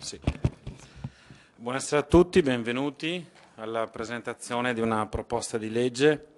Sì. Buonasera a tutti, benvenuti alla presentazione di una proposta di legge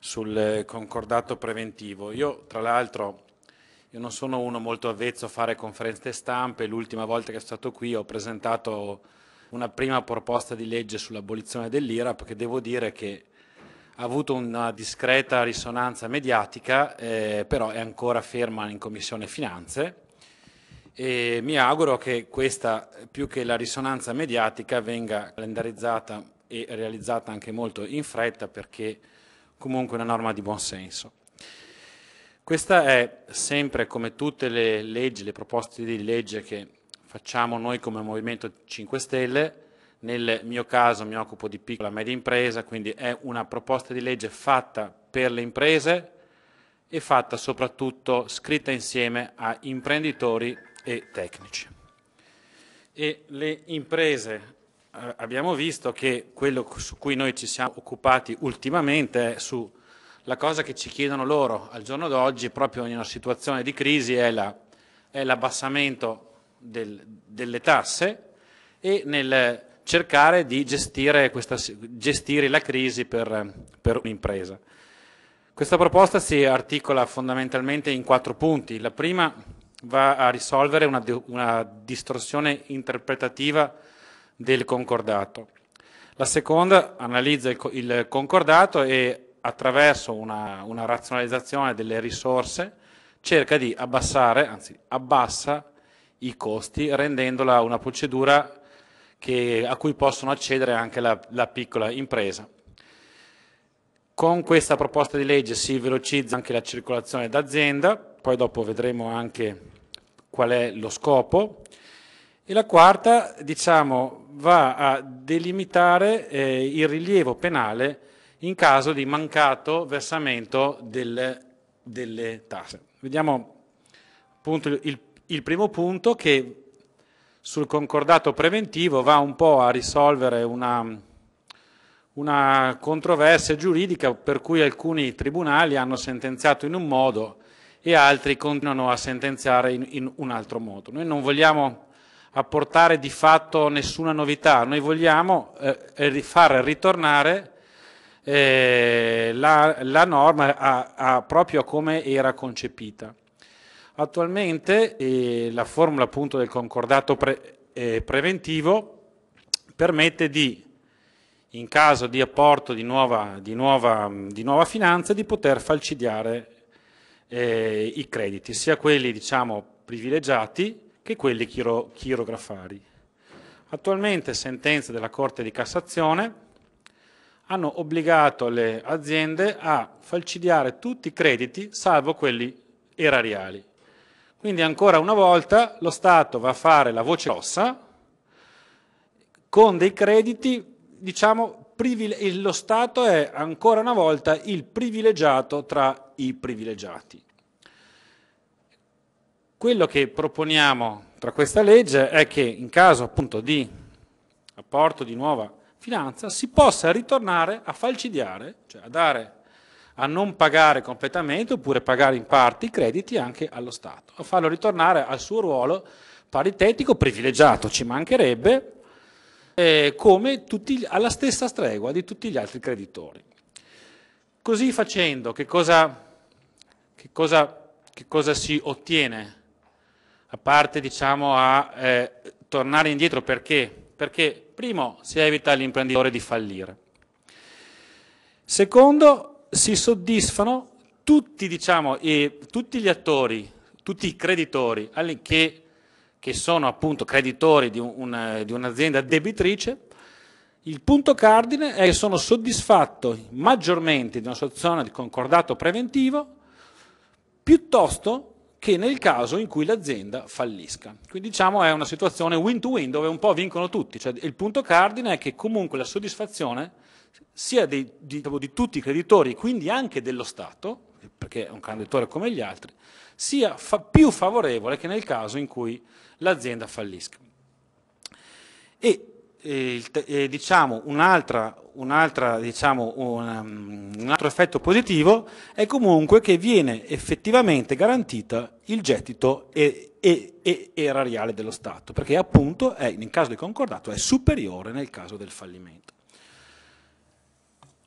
sul concordato preventivo. Io tra l'altro io non sono uno molto avvezzo a fare conferenze stampe, l'ultima volta che sono stato qui ho presentato una prima proposta di legge sull'abolizione dell'IRAP che devo dire che ha avuto una discreta risonanza mediatica, eh, però è ancora ferma in Commissione Finanze e mi auguro che questa, più che la risonanza mediatica, venga calendarizzata e realizzata anche molto in fretta perché comunque è una norma di buon senso. Questa è sempre come tutte le leggi, le proposte di legge che facciamo noi come Movimento 5 Stelle, nel mio caso mi occupo di piccola e media impresa, quindi è una proposta di legge fatta per le imprese e fatta soprattutto scritta insieme a imprenditori e tecnici. E le imprese, eh, abbiamo visto che quello su cui noi ci siamo occupati ultimamente è sulla cosa che ci chiedono loro al giorno d'oggi, proprio in una situazione di crisi, è, la, è l'abbassamento del, delle tasse e nel cercare di gestire, questa, gestire la crisi per, per un'impresa. Questa proposta si articola fondamentalmente in quattro punti. La prima va a risolvere una, una distorsione interpretativa del concordato. La seconda analizza il, il concordato e attraverso una, una razionalizzazione delle risorse cerca di abbassare, anzi abbassa i costi rendendola una procedura che, a cui possono accedere anche la, la, piccola impresa. Con questa proposta di legge si velocizza anche la circolazione d'azienda, poi dopo vedremo anche qual è lo scopo. E la quarta, diciamo, va a delimitare eh, il rilievo penale in caso di mancato versamento del, delle tasse. Vediamo appunto il, il primo punto che sul concordato preventivo va un po' a risolvere una, una controversia giuridica per cui alcuni tribunali hanno sentenziato in un modo e altri continuano a sentenziare in, in un altro modo. Noi non vogliamo apportare di fatto nessuna novità, noi vogliamo eh, far ritornare eh, la, la, norma a, a proprio come era concepita. Attualmente eh, la formula appunto del concordato pre, eh, preventivo permette di, in caso di apporto di nuova, di nuova, di nuova finanza, di poter falcidiare eh, i crediti, sia quelli diciamo, privilegiati che quelli chiro, chirografari. Attualmente sentenze della Corte di Cassazione hanno obbligato le aziende a falcidiare tutti i crediti salvo quelli erariali. Quindi ancora una volta lo Stato va a fare la voce rossa con dei crediti diciamo privile- lo Stato è ancora una volta il privilegiato tra i privilegiati. Quello che proponiamo tra questa legge è che in caso appunto di apporto di nuova finanza si possa ritornare a falcidiare, cioè a dare a non pagare completamente oppure pagare in parte i crediti anche allo Stato, a farlo ritornare al suo ruolo paritetico privilegiato, ci mancherebbe, eh, come tutti, alla stessa stregua di tutti gli altri creditori. Così facendo, che cosa, che cosa, che cosa si ottiene? A parte diciamo, a eh, tornare indietro perché? Perché primo si evita all'imprenditore di fallire. Secondo, si soddisfano tutti, diciamo, e, tutti gli attori, tutti i creditori che che sono appunto creditori di, una, di un'azienda debitrice, il punto cardine è che sono soddisfatto maggiormente di una situazione di concordato preventivo piuttosto che nel caso in cui l'azienda fallisca. Quindi diciamo è una situazione win-to-win dove un po' vincono tutti, cioè, il punto cardine è che comunque la soddisfazione sia di, di, di tutti i creditori, quindi anche dello Stato, perché è un candidatore come gli altri, sia fa più favorevole che nel caso in cui l'azienda fallisca. E eh, diciamo, un'altra, un'altra, diciamo, una, un altro effetto positivo è comunque che viene effettivamente garantita il gettito e, e, e erariale dello Stato, perché appunto è, in caso di concordato è superiore nel caso del fallimento.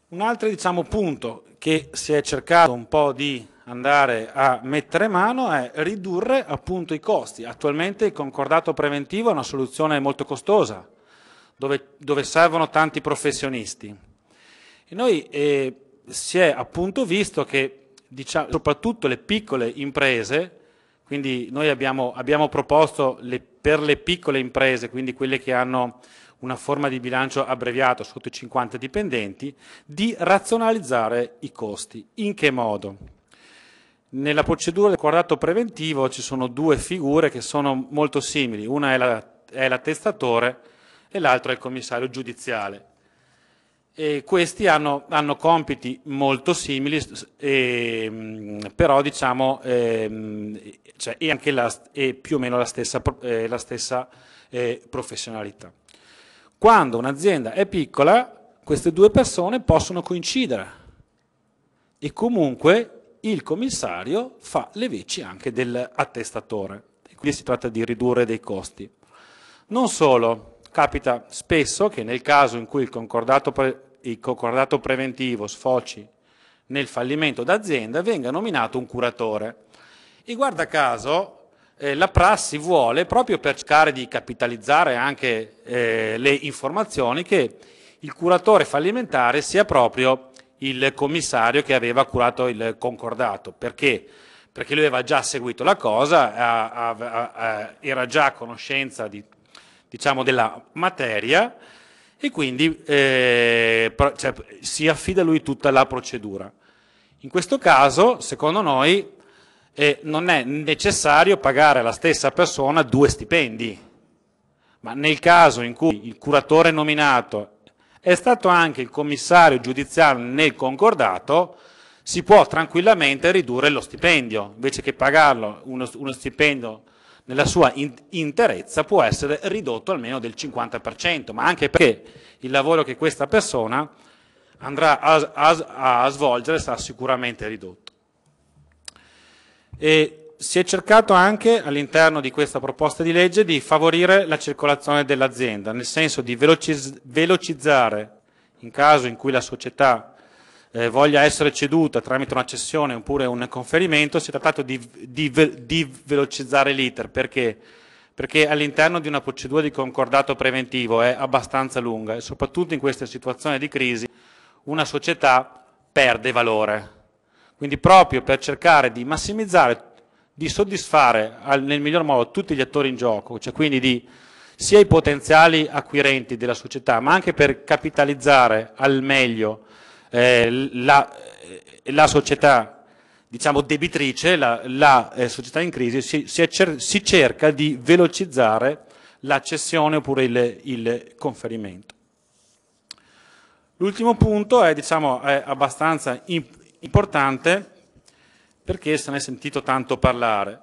Un altro diciamo, punto che si è cercato un po' di andare a mettere mano è ridurre appunto, i costi. Attualmente il concordato preventivo è una soluzione molto costosa, dove, dove servono tanti professionisti. E noi eh, si è appunto visto che diciamo, soprattutto le piccole imprese, quindi noi abbiamo, abbiamo proposto le, per le piccole imprese, quindi quelle che hanno una forma di bilancio abbreviato sotto i 50 dipendenti, di razionalizzare i costi. In che modo? Nella procedura del quadrato preventivo ci sono due figure che sono molto simili, una è l'attestatore la, e l'altra è il commissario giudiziale. E questi hanno, hanno, compiti molto simili, eh, però diciamo eh, cioè, è anche la, è più o meno la stessa, eh, la stessa eh, professionalità. Quando un'azienda è piccola, queste due persone possono coincidere e comunque il commissario fa le veci anche dell'attestatore. Qui si tratta di ridurre dei costi. Non solo, capita spesso che nel caso in cui il concordato, pre, il concordato preventivo sfoci nel fallimento d'azienda venga nominato un curatore. E guarda caso, eh, la prassi vuole, proprio per cercare di capitalizzare anche eh, le informazioni, che il curatore fallimentare sia proprio il commissario che aveva curato il concordato. Perché? Perché lui aveva già seguito la cosa, a, a, a, era già a conoscenza di, diciamo, della materia e quindi eh, cioè, si affida a lui tutta la procedura. In questo caso, secondo noi, e non è necessario pagare alla stessa persona due stipendi. Ma nel caso in cui il curatore nominato è stato anche il commissario giudiziario nel concordato, si può tranquillamente ridurre lo stipendio, invece che pagarlo uno, uno stipendio nella sua in, interezza può essere ridotto almeno del 50%, ma anche perché il lavoro che questa persona andrà a, a, a svolgere sarà sicuramente ridotto. E si è cercato anche all'interno di questa proposta di legge di favorire la circolazione dell'azienda, nel senso di velocizzare, in caso in cui la società eh, voglia essere ceduta tramite una cessione oppure un conferimento, si è trattato di, di, di velocizzare l'iter. Perché? Perché all'interno di una procedura di concordato preventivo è abbastanza lunga e soprattutto in queste situazioni di crisi una società perde valore quindi proprio per cercare di massimizzare, di soddisfare al, nel miglior modo tutti gli attori in gioco, cioè quindi di, sia i potenziali acquirenti della società, ma anche per capitalizzare al meglio eh, la, eh, la, società diciamo, debitrice, la, la eh, società in crisi, si, si, cer si cerca di velocizzare la cessione oppure il, il conferimento. L'ultimo punto è, diciamo, è abbastanza importante, importante perché se ne è sentito tanto parlare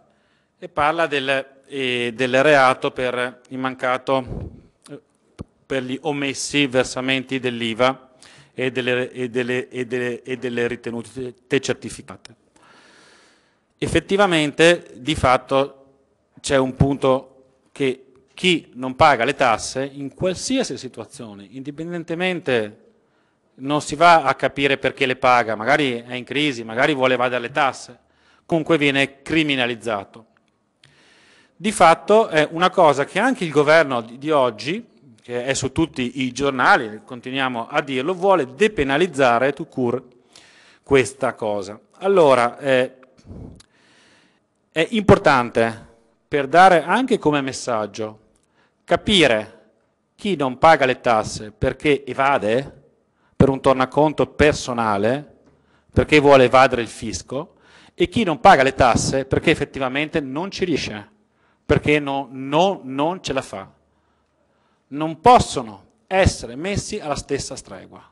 e parla del, eh, del reato per, mancato, eh, per gli omessi versamenti dell'IVA e delle, e, delle, e, delle, e delle ritenute certificate. Effettivamente, di fatto, c'è un punto che chi non paga le tasse, in qualsiasi situazione, indipendentemente non si va a capire perché le paga, magari è in crisi, magari vuole evadere le tasse, comunque viene criminalizzato. Di fatto è una cosa che anche il governo di oggi, che è su tutti i giornali, continuiamo a dirlo, vuole depenalizzare tout court questa cosa. Allora, eh, è importante per dare anche come messaggio capire chi non paga le tasse perché evade, per un tornaconto personale, perché vuole evadere il fisco, e chi non paga le tasse perché effettivamente non ci riesce, perché no, no, non ce la fa. Non possono essere messi alla stessa stregua.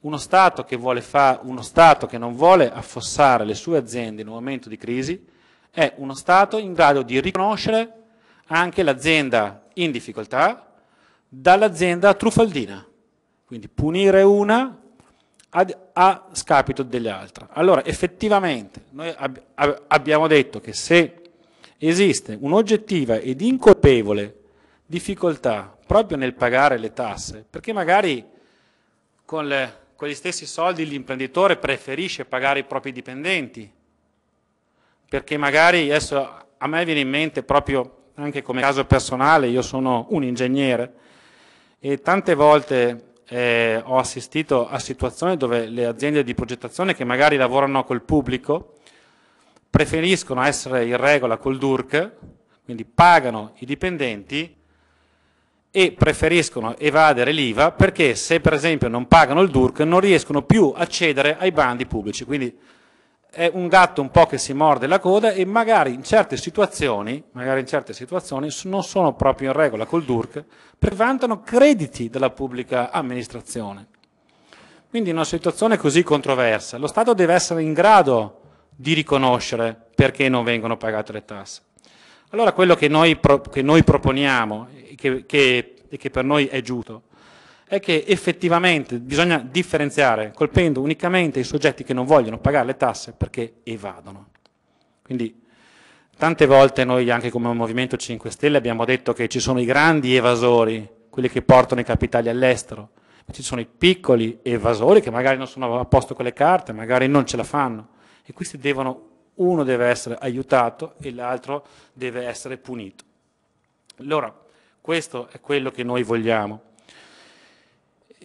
Uno stato, fa, uno stato che non vuole affossare le sue aziende in un momento di crisi è uno Stato in grado di riconoscere anche l'azienda in difficoltà dall'azienda truffaldina. Quindi punire una a, scapito dell'altra. Allora, effettivamente, noi ab ab abbiamo detto che se esiste un'oggettiva ed incolpevole difficoltà proprio nel pagare le tasse, perché magari con, le, con gli stessi soldi l'imprenditore preferisce pagare i propri dipendenti, perché magari adesso a me viene in mente proprio anche come caso personale, io sono un ingegnere e tante volte eh, ho assistito a situazioni dove le aziende di progettazione che magari lavorano col pubblico preferiscono essere in regola col DURC, quindi pagano i dipendenti e preferiscono evadere l'IVA perché se per esempio non pagano il DURC non riescono più a accedere ai bandi pubblici. Quindi è un gatto un po' che si morde la coda e magari in certe situazioni, magari in certe situazioni non sono proprio in regola col DURC, perché vantano crediti della pubblica amministrazione. Quindi in una situazione così controversa, lo Stato deve essere in grado di riconoscere perché non vengono pagate le tasse. Allora quello che noi, pro, che noi proponiamo e che, che, che per noi è giusto è che effettivamente bisogna differenziare colpendo unicamente i soggetti che non vogliono pagare le tasse perché evadono. Quindi tante volte noi anche come Movimento 5 Stelle abbiamo detto che ci sono i grandi evasori, quelli che portano i capitali all'estero, ma ci sono i piccoli evasori che magari non sono a posto con le carte, magari non ce la fanno e questi devono, uno deve essere aiutato e l'altro deve essere punito. Allora, questo è quello che noi vogliamo.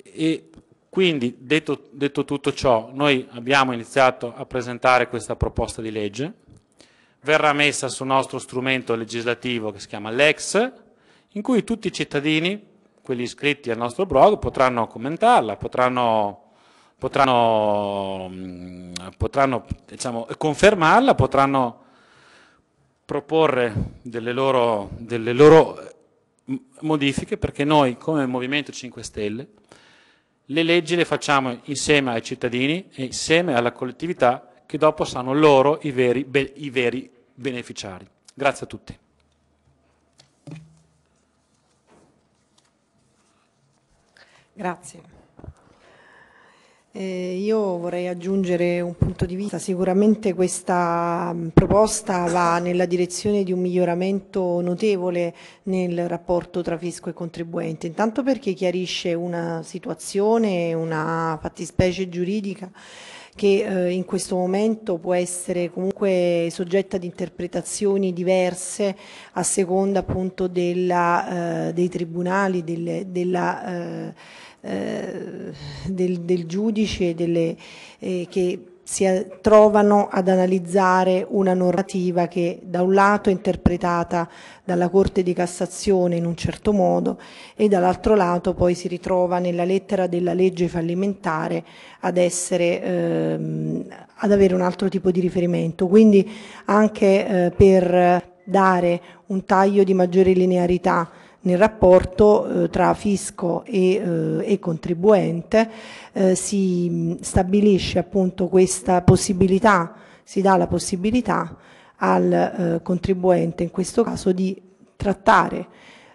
E quindi, detto, detto tutto ciò, noi abbiamo iniziato a presentare questa proposta di legge, verrà messa sul nostro strumento legislativo che si chiama LEX, in cui tutti i cittadini, quelli iscritti al nostro blog, potranno commentarla, potranno potranno, mm, potranno diciamo, confermarla, potranno proporre delle loro, delle loro mm, modifiche perché noi come Movimento 5 Stelle le leggi le facciamo insieme ai cittadini e insieme alla collettività che dopo saranno loro i veri, be, i veri beneficiari. Grazie a tutti. Grazie. Eh, io vorrei aggiungere un punto di vista. Sicuramente questa mm, proposta va nella direzione di un miglioramento notevole nel rapporto tra fisco e contribuente, intanto perché chiarisce una situazione, una fattispecie giuridica che eh, in questo momento può essere comunque soggetta ad interpretazioni diverse a seconda appunto della, eh, dei tribunali, delle, della eh, eh, del, del, giudice delle, eh, che si eh, trovano ad analizzare una normativa che da un lato è interpretata dalla Corte di Cassazione in un certo modo e dall'altro lato poi si ritrova nella lettera della legge fallimentare ad, essere, ehm, ad avere un altro tipo di riferimento. Quindi anche eh, per dare un taglio di maggiore linearità nel rapporto eh, tra fisco e, eh, e contribuente, eh, si stabilisce appunto questa possibilità, si dà la possibilità al eh, contribuente in questo caso di trattare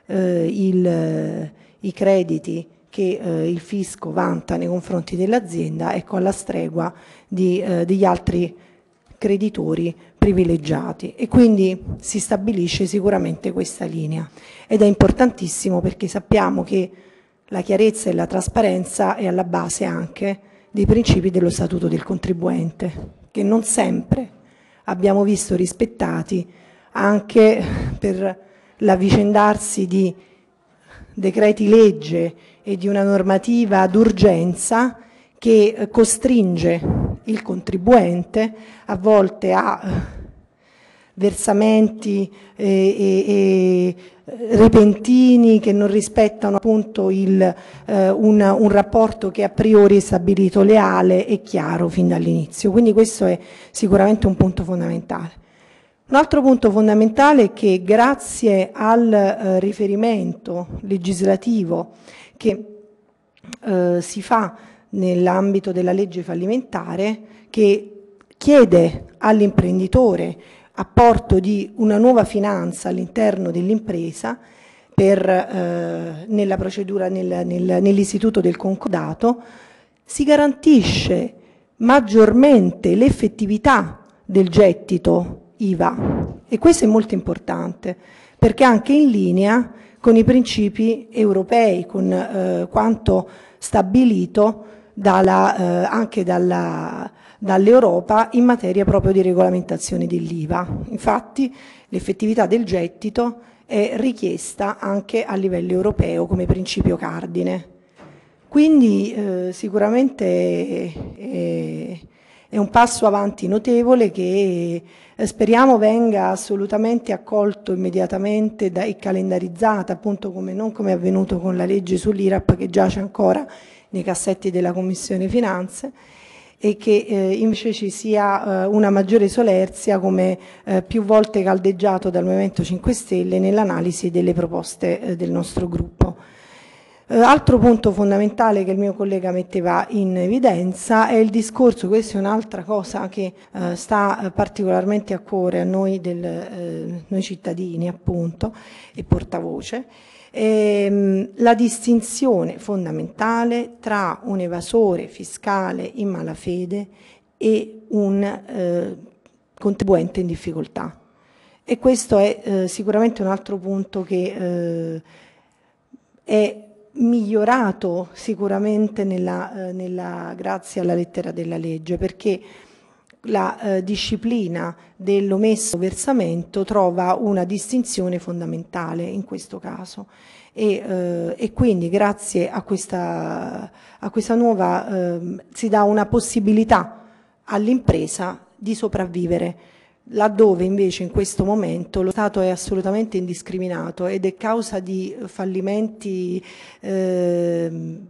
eh, il, i crediti che eh, il fisco vanta nei confronti dell'azienda, ecco alla stregua di, eh, degli altri creditori privilegiati e quindi si stabilisce sicuramente questa linea ed è importantissimo perché sappiamo che la chiarezza e la trasparenza è alla base anche dei principi dello Statuto del contribuente che non sempre abbiamo visto rispettati anche per l'avvicendarsi di decreti legge e di una normativa d'urgenza che costringe il contribuente, a volte a eh, versamenti eh, eh, eh, repentini che non rispettano appunto il, eh, un, un, rapporto che a priori è stabilito leale e chiaro fin dall'inizio. Quindi questo è sicuramente un punto fondamentale. Un altro punto fondamentale è che grazie al eh, riferimento legislativo che si fa nell'ambito della legge fallimentare che chiede all'imprenditore apporto di una nuova finanza all'interno dell'impresa eh, nella procedura nel, nel, nell'istituto del concordato si garantisce maggiormente l'effettività del gettito IVA e questo è molto importante perché anche in linea con i principi europei, con eh, quanto stabilito dalla, eh, anche dall'Europa in materia proprio di regolamentazione dell'IVA. Infatti l'effettività del gettito è richiesta anche a livello europeo come principio cardine. Quindi eh, sicuramente è, è, un passo avanti notevole che eh, speriamo venga assolutamente accolto immediatamente da, e calendarizzato, appunto come, non come è avvenuto con la legge sull'IRAP che giace ancora nei cassetti della Commissione Finanze e che eh, invece ci sia eh, una maggiore solerzia come eh, più volte caldeggiato dal Movimento 5 Stelle nell'analisi delle proposte eh, del nostro gruppo. Eh, altro punto fondamentale che il mio collega metteva in evidenza è il discorso, questa è un'altra cosa che eh, sta particolarmente a cuore a noi, del, noi cittadini appunto e portavoce, ehm, la distinzione fondamentale tra un evasore fiscale in malafede e un eh, contribuente in difficoltà. E questo è eh, sicuramente un altro punto che eh, è migliorato sicuramente nella, eh, nella, grazie alla lettera della legge, perché la eh, disciplina dell'omesso versamento trova una distinzione fondamentale in questo caso. E, eh, e quindi grazie a questa, a questa nuova eh, si dà una possibilità all'impresa di sopravvivere laddove invece in questo momento lo Stato è assolutamente indiscriminato ed è causa di fallimenti ehm,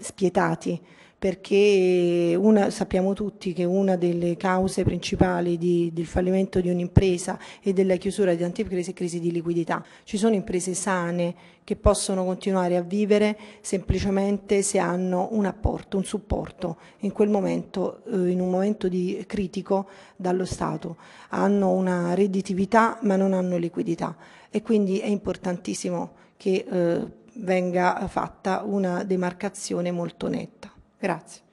spietati perché una, sappiamo tutti che una delle cause principali di, del fallimento di un'impresa e della chiusura di tante imprese è crisi di liquidità. Ci sono imprese sane che possono continuare a vivere semplicemente se hanno un apporto, un supporto in quel momento, eh, in un momento di critico dallo Stato. Hanno una redditività ma non hanno liquidità e quindi è importantissimo che eh, venga fatta una demarcazione molto netta. Grazie.